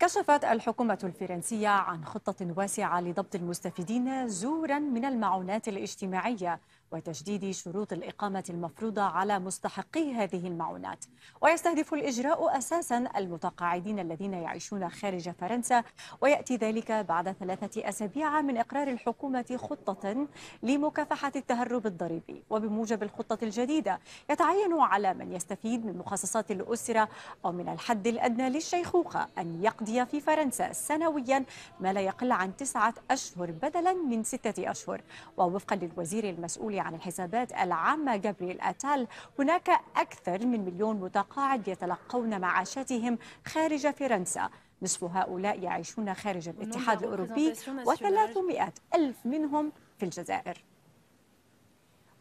كشفت الحكومة الفرنسية عن خطة واسعة لضبط المستفيدين زورا من المعونات الاجتماعية وتشديد شروط الإقامة المفروضة على مستحقي هذه المعونات ويستهدف الإجراء أساسا المتقاعدين الذين يعيشون خارج فرنسا ويأتي ذلك بعد ثلاثة أسابيع من إقرار الحكومة خطة لمكافحة التهرب الضريبي وبموجب الخطة الجديدة يتعين على من يستفيد من مخصصات الأسرة أو من الحد الأدنى للشيخوخة أن يقضي في فرنسا سنويا ما لا يقل عن تسعة أشهر بدلا من ستة أشهر ووفقا للوزير المسؤول عن الحسابات العامة جابريل أتال هناك أكثر من مليون متقاعد يتلقون معاشاتهم خارج فرنسا نصف هؤلاء يعيشون خارج الاتحاد الأوروبي و300 ألف منهم في الجزائر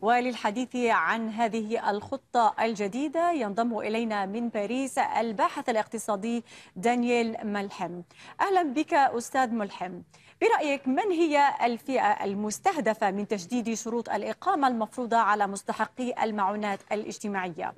وللحديث عن هذه الخطة الجديدة ينضم إلينا من باريس الباحث الاقتصادي دانييل ملحم أهلا بك أستاذ ملحم برأيك من هي الفئة المستهدفة من تجديد شروط الإقامة المفروضة على مستحقي المعونات الاجتماعية؟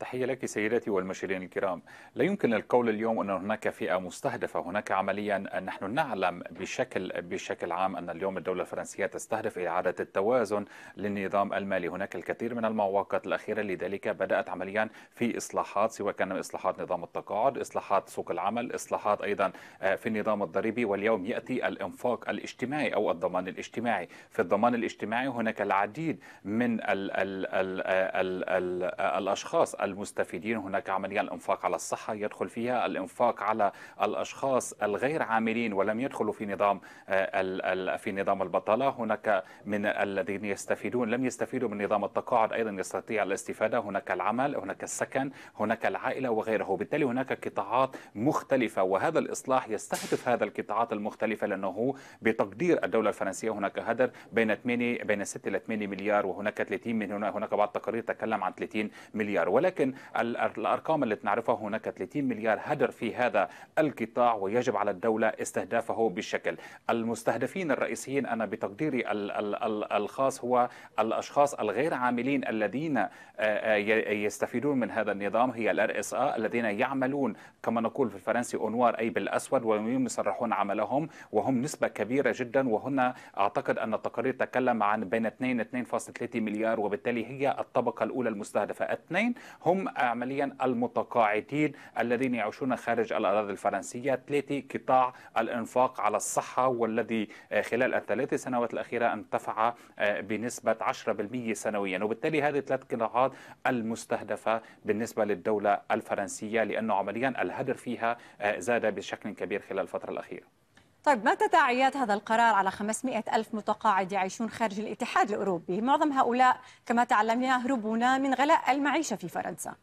تحية لك سيداتي والمشاهدين الكرام لا يمكن القول اليوم أن هناك فئة مستهدفة هناك عمليا نحن نعلم بشكل بشكل عام أن اليوم الدولة الفرنسية تستهدف إعادة التوازن للنظام المالي هناك الكثير من المواقف الأخيرة لذلك بدأت عمليا في إصلاحات سواء كان إصلاحات نظام التقاعد إصلاحات سوق العمل إصلاحات أيضا آه، في النظام الضريبي واليوم يأتي الإنفاق الاجتماعي أو الضمان الاجتماعي في الضمان الاجتماعي هناك العديد من الـ ال ال ال ال ال الأشخاص المستفيدين هناك عملية الإنفاق على الصحة يدخل فيها الإنفاق على الأشخاص الغير عاملين ولم يدخلوا في نظام آه، في نظام البطالة هناك من الذين يستفيدون لم يستفيدوا من نظام التقاعد أيضا يستطيع الاستفادة هناك العمل هناك السكن هناك العائلة وغيره وبالتالي هناك قطاعات مختلفة وهذا الإصلاح يستهدف هذا القطاعات المختلفة لأنه بتقدير الدولة الفرنسية هناك هدر بين 8 بين 6 إلى 8 مليار وهناك 30 من هنا هناك بعض التقارير تتكلم عن 30 مليار ولكن ولكن الارقام التي نعرفها هناك 30 مليار هدر في هذا القطاع ويجب على الدوله استهدافه بالشكل المستهدفين الرئيسيين انا بتقديري الخاص هو الاشخاص الغير عاملين الذين آه، آه، يستفيدون من هذا النظام هي الار اس الذين يعملون كما نقول في الفرنسي اونوار اي بالاسود ويصرحون عملهم وهم نسبه كبيره جدا وهنا اعتقد ان التقارير تكلم عن بين 2 2.3 مليار وبالتالي هي الطبقه الاولى المستهدفه اثنين هم هم عمليا المتقاعدين الذين يعيشون خارج الأراضي الفرنسية ثلاثة قطاع الإنفاق على الصحة والذي خلال الثلاث سنوات الأخيرة انتفع آه، بنسبة 10% سنويا وبالتالي هذه ثلاث قطاعات المستهدفة بالنسبة للدولة الفرنسية لأنه عمليا الهدر فيها آه، زاد بشكل كبير خلال الفترة الأخيرة طيب ما تداعيات هذا القرار على 500 ألف متقاعد يعيشون خارج الاتحاد الأوروبي معظم هؤلاء كما تعلمنا يهربون من غلاء المعيشة في فرنسا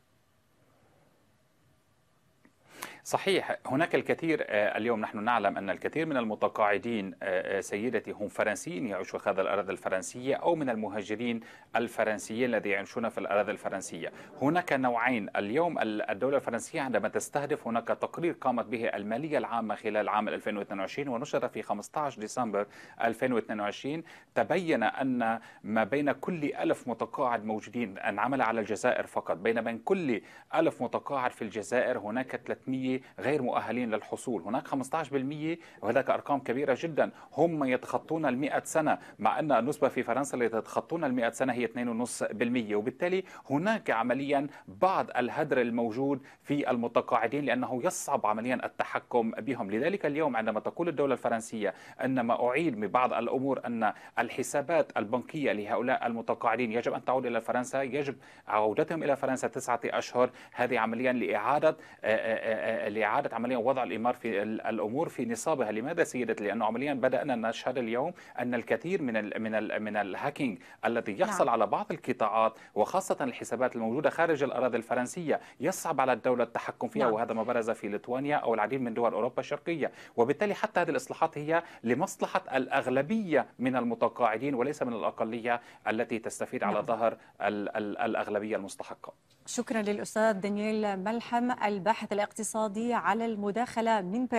صحيح هناك الكثير آه، اليوم نحن نعلم أن الكثير من المتقاعدين آه، آه، سيدتي هم فرنسيين يعيشوا هذا الأراضي الفرنسية أو من المهاجرين الفرنسيين الذين يعيشون في الأراضي الفرنسية هناك نوعين اليوم الدولة الفرنسية عندما تستهدف هناك تقرير قامت به المالية العامة خلال عام 2022 ونشر في 15 ديسمبر 2022 تبين أن ما بين كل ألف متقاعد موجودين أن عمل على الجزائر فقط بين بين كل ألف متقاعد في الجزائر هناك 300 غير مؤهلين للحصول هناك 15% وهذاك أرقام كبيرة جدا هم يتخطون ال سنة مع أن النسبة في فرنسا اللي تتخطون ال سنة هي 2.5% وبالتالي هناك عمليا بعض الهدر الموجود في المتقاعدين لأنه يصعب عمليا التحكم بهم لذلك اليوم عندما تقول الدولة الفرنسية أن ما أعيد ببعض الأمور أن الحسابات البنكية لهؤلاء المتقاعدين يجب أن تعود إلى فرنسا يجب عودتهم إلى فرنسا تسعة أشهر هذه عمليا لإعادة آه، آه، آه، لإعادة عمليا وضع الإمار في الأمور في نصابها لماذا سيدتي لأنه عمليا بدأنا نشهد اليوم أن الكثير من الـ من الـ من الهاكينج الذي نعم. يحصل نعم. على بعض القطاعات وخاصة الحسابات الموجودة خارج الأراضي الفرنسية يصعب على الدولة التحكم فيها نعم. وهذا ما برز في ليتوانيا أو العديد من دول أوروبا الشرقية وبالتالي حتى هذه الإصلاحات هي لمصلحة الأغلبية من المتقاعدين وليس من الأقلية التي تستفيد نعم. على ظهر الأغلبية المستحقة شكرا للأستاذ دانييل ملحم الباحث الاقتصادي على المداخلة من باريس